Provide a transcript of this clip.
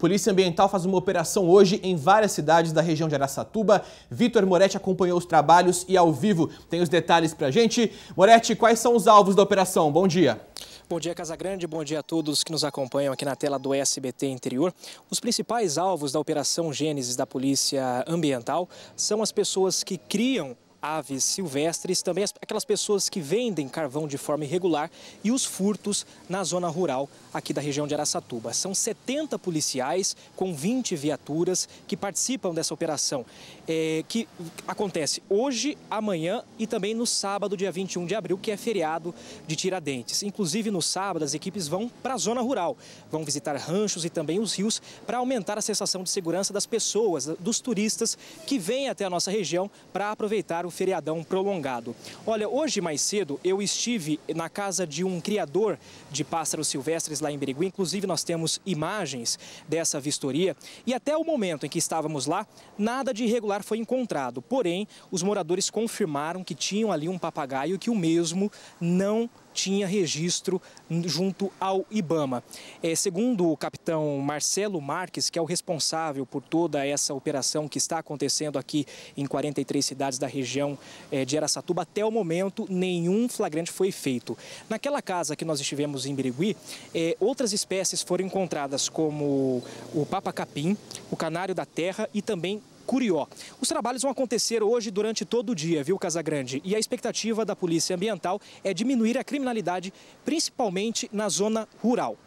Polícia Ambiental faz uma operação hoje em várias cidades da região de Araçatuba. Vitor Moretti acompanhou os trabalhos e ao vivo tem os detalhes pra gente. Moretti, quais são os alvos da operação? Bom dia. Bom dia, Casagrande. Bom dia a todos que nos acompanham aqui na tela do SBT Interior. Os principais alvos da Operação Gênesis da Polícia Ambiental são as pessoas que criam aves silvestres, também aquelas pessoas que vendem carvão de forma irregular e os furtos na zona rural aqui da região de Araçatuba. São 70 policiais com 20 viaturas que participam dessa operação, é, que acontece hoje, amanhã e também no sábado, dia 21 de abril, que é feriado de Tiradentes. Inclusive, no sábado, as equipes vão para a zona rural, vão visitar ranchos e também os rios para aumentar a sensação de segurança das pessoas, dos turistas que vêm até a nossa região para aproveitar o o feriadão prolongado. Olha, hoje mais cedo eu estive na casa de um criador de pássaros silvestres lá em Birigui. Inclusive nós temos imagens dessa vistoria. E até o momento em que estávamos lá, nada de irregular foi encontrado. Porém, os moradores confirmaram que tinham ali um papagaio que o mesmo não tinha registro junto ao IBAMA. É, segundo o capitão Marcelo Marques, que é o responsável por toda essa operação que está acontecendo aqui em 43 cidades da região é, de Aracatuba, até o momento nenhum flagrante foi feito. Naquela casa que nós estivemos em Birigui, é, outras espécies foram encontradas como o papacapim, o canário da terra e também Curió. Os trabalhos vão acontecer hoje durante todo o dia, viu, Casagrande? E a expectativa da Polícia Ambiental é diminuir a criminalidade, principalmente na zona rural.